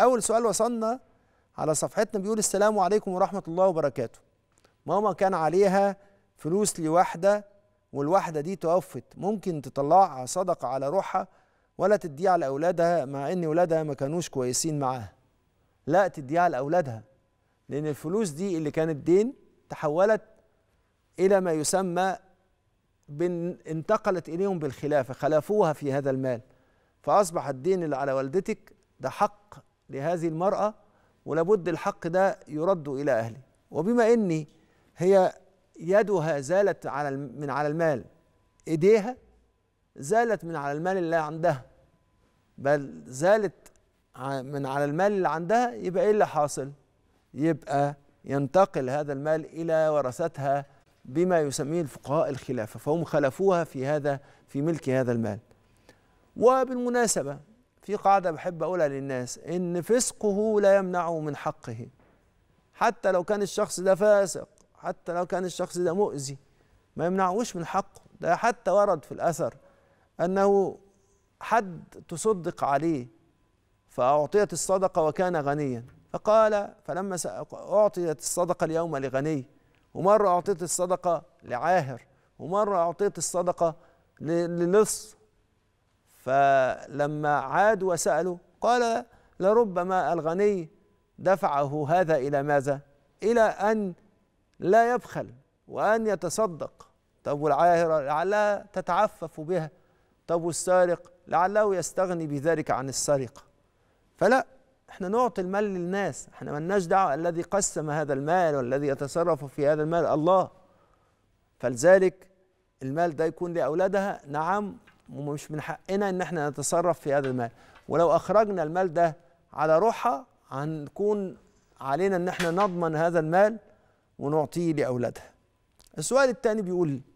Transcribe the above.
اول سؤال وصلنا على صفحتنا بيقول السلام عليكم ورحمه الله وبركاته ماما كان عليها فلوس لواحده والواحده دي توفت ممكن تطلعها صدقه على روحها ولا تديها لاولادها مع ان اولادها ما كانوش كويسين معاها لا تديها لاولادها لان الفلوس دي اللي كانت دين تحولت الى ما يسمى بن انتقلت اليهم بالخلافه خلفوها في هذا المال فاصبح الدين اللي على والدتك ده حق لهذه المرأة ولابد الحق ده يرد إلى أهله وبما أني هي يدها زالت على من على المال إيديها زالت من على المال اللي عندها بل زالت من على المال اللي عندها يبقى إيه اللي حاصل يبقى ينتقل هذا المال إلى ورثتها بما يسميه الفقهاء الخلافة فهم خلفوها في هذا في ملك هذا المال وبالمناسبة في قاعدة بحب أقولها للناس إن فسقه لا يمنعه من حقه حتى لو كان الشخص ده فاسق حتى لو كان الشخص ده مؤذي ما يمنعوش من حقه ده حتى ورد في الأثر أنه حد تصدق عليه فأعطيت الصدقة وكان غنيا فقال فلما أعطيت الصدقة اليوم لغني ومرة أعطيت الصدقة لعاهر ومرة أعطيت الصدقة للص فلما عاد وسأله قال لربما الغني دفعه هذا إلى ماذا؟ إلى أن لا يبخل وأن يتصدق طب والعاهرة لعلها تتعفف بها طب والسارق لعله يستغني بذلك عن السرقة فلا احنا نعطي المال للناس احنا من دعوة الذي قسم هذا المال والذي يتصرف في هذا المال الله فلذلك المال ده يكون لأولادها نعم ومش من حقنا ان احنا نتصرف في هذا المال ولو اخرجنا المال ده على روحها هنكون علينا ان احنا نضمن هذا المال ونعطيه لاولادها السؤال الثاني بيقول